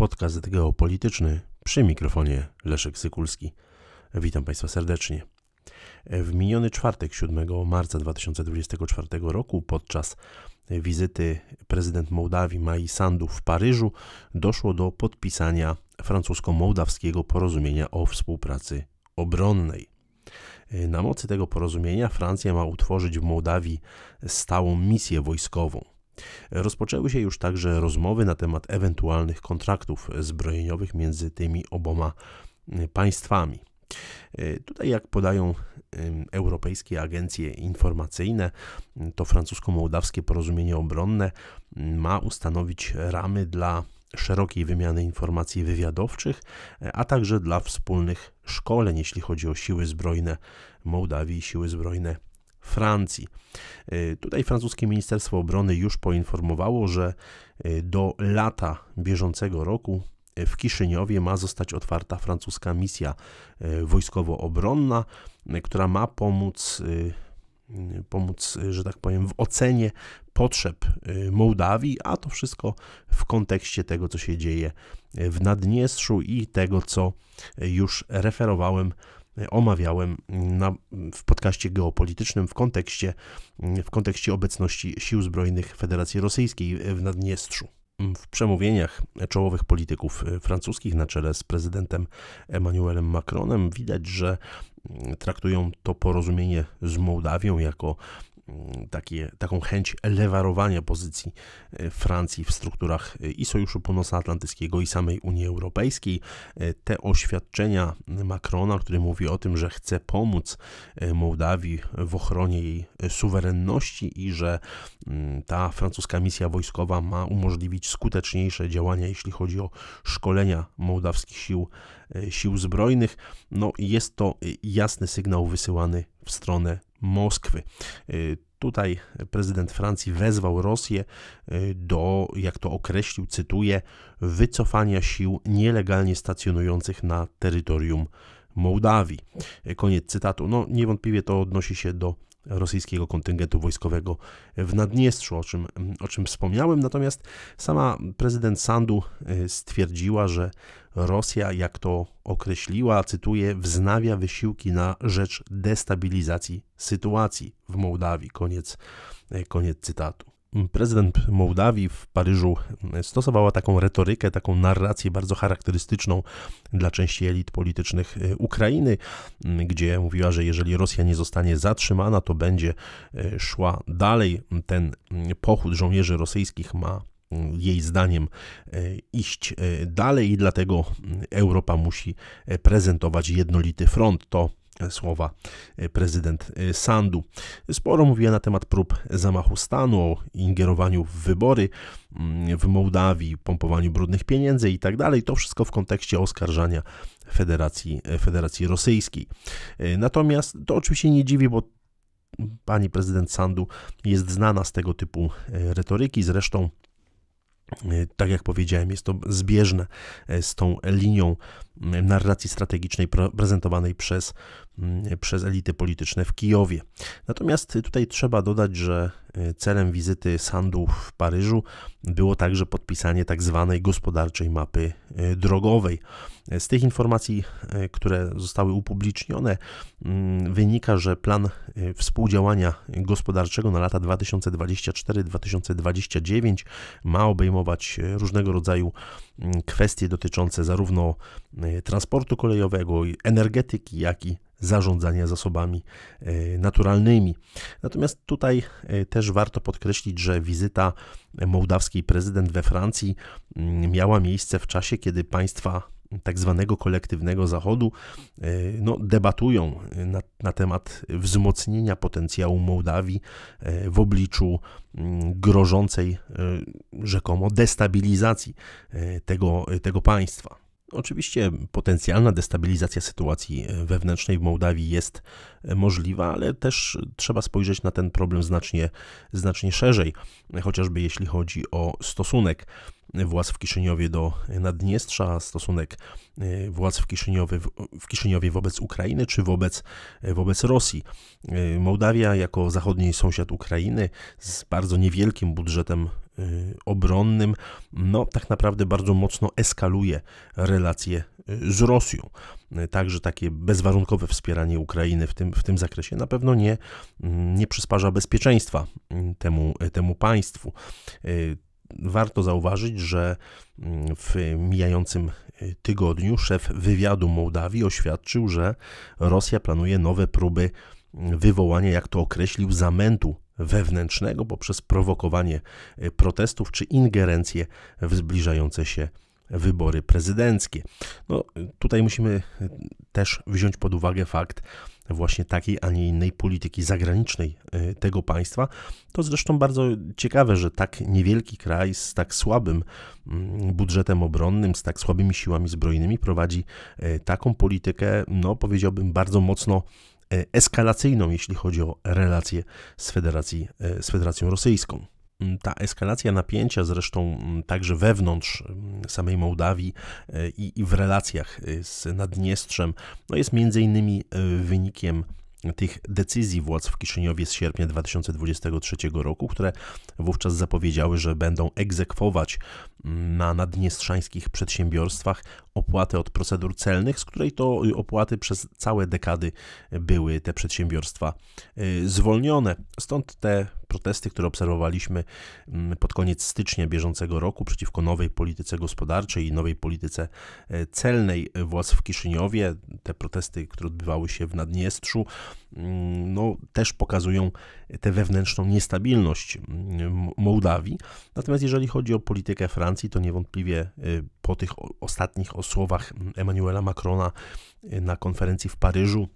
Podcast geopolityczny przy mikrofonie Leszek Sykulski. Witam Państwa serdecznie. W miniony czwartek, 7 marca 2024 roku, podczas wizyty prezydent Mołdawii Mai Sandu w Paryżu, doszło do podpisania francusko-mołdawskiego porozumienia o współpracy obronnej. Na mocy tego porozumienia Francja ma utworzyć w Mołdawii stałą misję wojskową. Rozpoczęły się już także rozmowy na temat ewentualnych kontraktów zbrojeniowych między tymi oboma y, państwami. Y, tutaj, jak podają y, europejskie agencje informacyjne, to francusko-mołdawskie porozumienie obronne ma ustanowić ramy dla szerokiej wymiany informacji wywiadowczych, a także dla wspólnych szkoleń, jeśli chodzi o siły zbrojne Mołdawii i siły zbrojne Francji. Y, tutaj francuskie Ministerstwo Obrony już poinformowało, że y, do lata bieżącego roku y, w Kiszyniowie ma zostać otwarta francuska misja wojskowo-obronna, która ma pomóc pomóc, że tak powiem, w ocenie potrzeb Mołdawii, a to wszystko w kontekście tego, co się dzieje w Naddniestrzu i tego, co już referowałem omawiałem na, w podcaście geopolitycznym w kontekście, w kontekście obecności sił zbrojnych Federacji Rosyjskiej w Naddniestrzu. W przemówieniach czołowych polityków francuskich na czele z prezydentem Emmanuelem Macronem widać, że traktują to porozumienie z Mołdawią jako mm, takie, taką chęć lewarowania pozycji e, Francji w strukturach e, i Sojuszu Północnoatlantyckiego, i samej Unii Europejskiej. E, te oświadczenia Macrona, który mówi o tym, że chce pomóc Mołdawii w ochronie jej suwerenności i że mm, ta francuska misja wojskowa ma umożliwić skuteczniejsze działania, jeśli chodzi o szkolenia mołdawskich sił E, sił Zbrojnych. No, jest to e, jasny sygnał wysyłany w stronę Moskwy. E, tutaj prezydent Francji wezwał Rosję do, jak to określił, cytuję, wycofania sił nielegalnie stacjonujących na terytorium Mołdawii. Koniec cytatu. No, niewątpliwie to odnosi się do rosyjskiego kontyngentu wojskowego w Naddniestrzu, o czym, o czym wspomniałem. Natomiast sama prezydent Sandu y, stwierdziła, że Rosja, jak to określiła, cytuję, wznawia wysiłki na rzecz destabilizacji sytuacji w Mołdawii. Koniec, y, koniec cytatu prezydent Mołdawii w Paryżu stosowała taką retorykę, taką narrację bardzo charakterystyczną dla części elit politycznych e, Ukrainy, gdzie mówiła, że jeżeli Rosja nie zostanie zatrzymana, to będzie e, szła dalej. Ten pochód żołnierzy rosyjskich ma jej zdaniem e, iść dalej i dlatego Europa musi prezentować jednolity front. To słowa e, prezydent e, Sandu. Sporo mówiła na temat prób zamachu stanu, o ingerowaniu w wybory mm, w Mołdawii, pompowaniu brudnych pieniędzy i tak dalej. To wszystko w kontekście oskarżania Federacji, e, Federacji Rosyjskiej. Natomiast to oczywiście nie dziwi, bo pani prezydent Sandu jest znana z tego typu retoryki. Zresztą tak jak powiedziałem, jest to zbieżne z tą linią narracji strategicznej prezentowanej przez, mm, przez elity polityczne w Kijowie. Natomiast tutaj trzeba dodać, że e, celem wizyty Sandu w Paryżu było także podpisanie tak zwanej gospodarczej mapy e, drogowej. Z tych informacji, e, które zostały upublicznione, mm, wynika, że plan współdziałania gospodarczego na lata 2024-2029 ma obejmować różnego rodzaju kwestie dotyczące zarówno e, transportu kolejowego, energetyki, jak i zarządzania zasobami e, naturalnymi. Natomiast tutaj e, też warto podkreślić, że wizyta mołdawskiej prezydent we Francji mm, miała miejsce w czasie, kiedy państwa tak zwanego kolektywnego Zachodu e, no, debatują na, na temat wzmocnienia potencjału Mołdawii e, w obliczu mm, grożącej e, rzekomo destabilizacji tego, tego państwa. Oczywiście potencjalna destabilizacja sytuacji wewnętrznej w Mołdawii jest możliwa, ale też trzeba spojrzeć na ten problem znacznie, znacznie szerzej, chociażby jeśli chodzi o stosunek władz w Kiszyniowie do Naddniestrza, stosunek e, władz w Kiszyniowie, w Kiszyniowie wobec Ukrainy czy wobec, e, wobec Rosji. E, Mołdawia jako zachodni sąsiad Ukrainy z bardzo niewielkim budżetem obronnym, no tak naprawdę bardzo mocno eskaluje relacje z Rosją. Także takie bezwarunkowe wspieranie Ukrainy w tym, w tym zakresie na pewno nie, mm, nie przysparza bezpieczeństwa mm, temu, temu państwu warto zauważyć, że mm, w mijającym y, tygodniu szef wywiadu Mołdawii oświadczył, że Rosja planuje nowe próby mm, wywołania, jak to określił, zamętu wewnętrznego poprzez prowokowanie y, protestów czy ingerencję w zbliżające się wybory prezydenckie. No, tutaj musimy e, też wziąć pod uwagę fakt właśnie takiej, a nie innej polityki zagranicznej e, tego państwa. To zresztą bardzo ciekawe, że tak niewielki kraj z tak słabym mm, budżetem obronnym, z tak słabymi siłami zbrojnymi prowadzi e, taką politykę, no powiedziałbym, bardzo mocno eskalacyjną, jeśli chodzi o relacje z, Federacji, z Federacją Rosyjską. Mm, ta eskalacja napięcia, zresztą mm, także wewnątrz mm, samej Mołdawii e, i, w relacjach e, z Naddniestrzem, no jest między innymi e, wynikiem tych decyzji władz w Kiszyniowie z sierpnia 2023 roku, które wówczas zapowiedziały, że będą egzekwować na naddniestrzańskich przedsiębiorstwach opłatę od procedur celnych, z której to y, opłaty przez całe dekady były te przedsiębiorstwa zwolnione. Stąd te protesty, które obserwowaliśmy mm, pod koniec stycznia bieżącego roku przeciwko nowej polityce gospodarczej i nowej polityce e, celnej władz w Kiszyniowie. Te protesty, które odbywały się w Naddniestrzu, mm, no, też pokazują tę wewnętrzną niestabilność mm, Mołdawii. Natomiast jeżeli chodzi o politykę Francji, to niewątpliwie e, po tych ostatnich słowach Emmanuela Macrona e, na konferencji w Paryżu,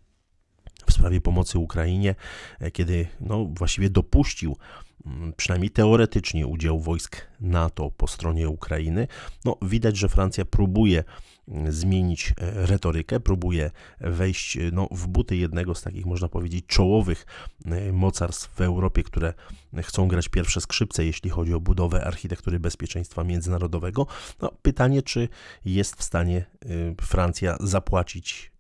w sprawie pomocy Ukrainie, e, kiedy no, właściwie dopuścił mm, przynajmniej teoretycznie udział wojsk NATO po stronie Ukrainy. No, widać, że Francja próbuje mm, zmienić e, retorykę, próbuje wejść e, no, w buty jednego z takich, można powiedzieć, czołowych e, mocarstw w Europie, które chcą grać pierwsze skrzypce, jeśli chodzi o budowę architektury bezpieczeństwa międzynarodowego. No, pytanie, czy jest w stanie Francja zapłacić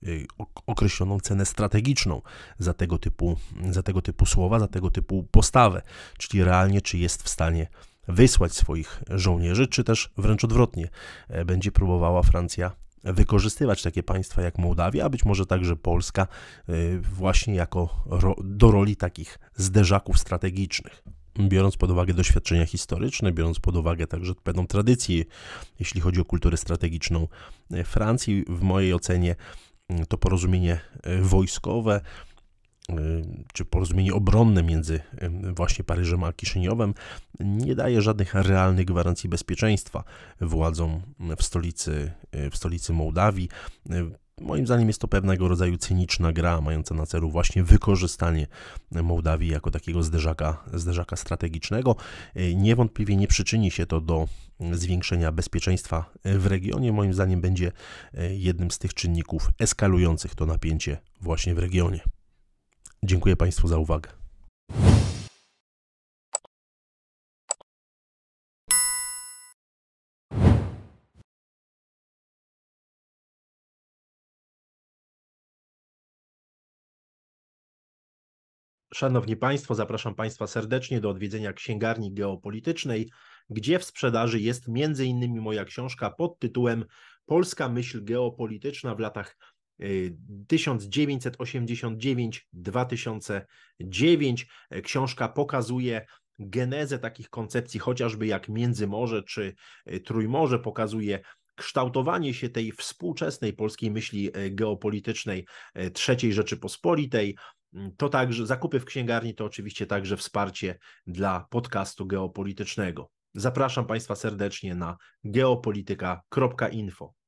określoną cenę strategiczną za tego typu, za tego typu słowa, za tego typu postawę, czyli realnie, czy jest w stanie wysłać swoich żołnierzy, czy też wręcz odwrotnie, e, będzie próbowała Francja wykorzystywać takie państwa jak Mołdawia, a być może także Polska, e, właśnie jako do roli takich zderzaków strategicznych biorąc pod uwagę doświadczenia historyczne, biorąc pod uwagę także pewną tradycję, jeśli chodzi o kulturę strategiczną e, Francji, w mojej ocenie mm, to porozumienie wojskowe Y, czy porozumienie obronne między y, właśnie Paryżem a Kiszyniowem nie daje żadnych realnych gwarancji bezpieczeństwa władzom w stolicy, y, w stolicy Mołdawii. Moim zdaniem jest to pewnego rodzaju cyniczna gra, mająca na celu właśnie wykorzystanie Mołdawii jako takiego zderzaka, zderzaka strategicznego. Niewątpliwie nie przyczyni się to do zwiększenia bezpieczeństwa w regionie. Moim zdaniem będzie jednym z tych czynników eskalujących to napięcie właśnie w regionie. Dziękuję Państwu za uwagę. Szanowni Państwo, zapraszam Państwa serdecznie do odwiedzenia księgarni geopolitycznej, gdzie w sprzedaży jest m.in. moja książka pod tytułem Polska myśl geopolityczna w latach 1989-2009. E, e, książka pokazuje genezę takich koncepcji, chociażby jak Międzymorze czy e, Trójmorze, pokazuje kształtowanie się tej współczesnej polskiej myśli geopolitycznej III Rzeczypospolitej. Mm, to także zakupy w księgarni to oczywiście także wsparcie dla podcastu geopolitycznego. Zapraszam Państwa serdecznie na geopolityka.info.